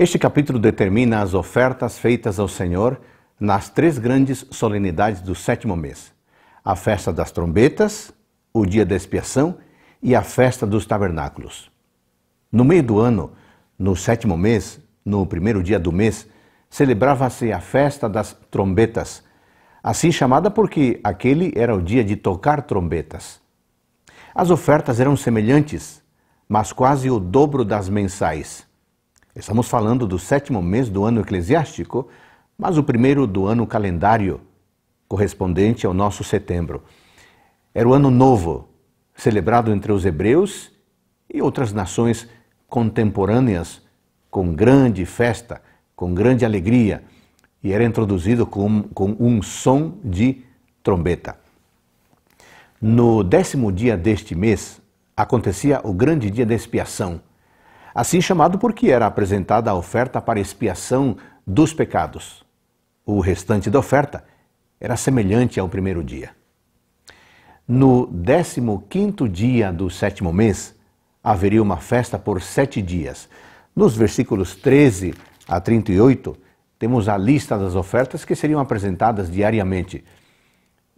Este capítulo determina as ofertas feitas ao Senhor nas três grandes solenidades do sétimo mês: a festa das trombetas, o dia da expiação e a festa dos tabernáculos. No meio do ano, no sétimo mês, no primeiro dia do mês, celebrava-se a festa das trombetas, assim chamada porque aquele era o dia de tocar trombetas. As ofertas eram semelhantes, mas quase o dobro das mensais. Estamos falando do sétimo mês do ano eclesiástico, mas o primeiro do ano calendário, correspondente ao nosso setembro. Era o ano novo, celebrado entre os hebreus e outras nações contemporâneas, com grande festa, com grande alegria, e era introduzido com, com um som de trombeta. No décimo dia deste mês, acontecia o grande dia da expiação assim chamado porque era apresentada a oferta para expiação dos pecados. O restante da oferta era semelhante ao primeiro dia. No décimo quinto dia do sétimo mês, haveria uma festa por sete dias. Nos versículos 13 a 38, temos a lista das ofertas que seriam apresentadas diariamente.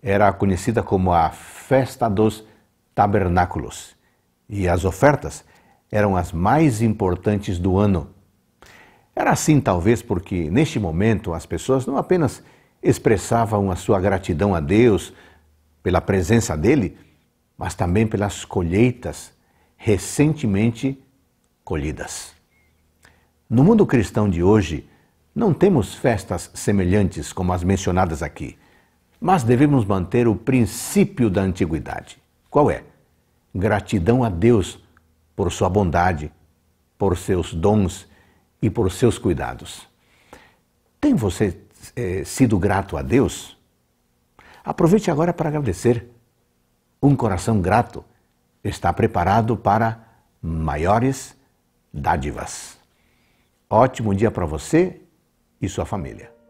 Era conhecida como a Festa dos Tabernáculos. E as ofertas eram as mais importantes do ano. Era assim, talvez, porque neste momento as pessoas não apenas expressavam a sua gratidão a Deus pela presença dele, mas também pelas colheitas recentemente colhidas. No mundo cristão de hoje, não temos festas semelhantes como as mencionadas aqui, mas devemos manter o princípio da antiguidade. Qual é? Gratidão a Deus por sua bondade, por seus dons e por seus cuidados. Tem você eh, sido grato a Deus? Aproveite agora para agradecer. Um coração grato está preparado para maiores dádivas. Ótimo dia para você e sua família.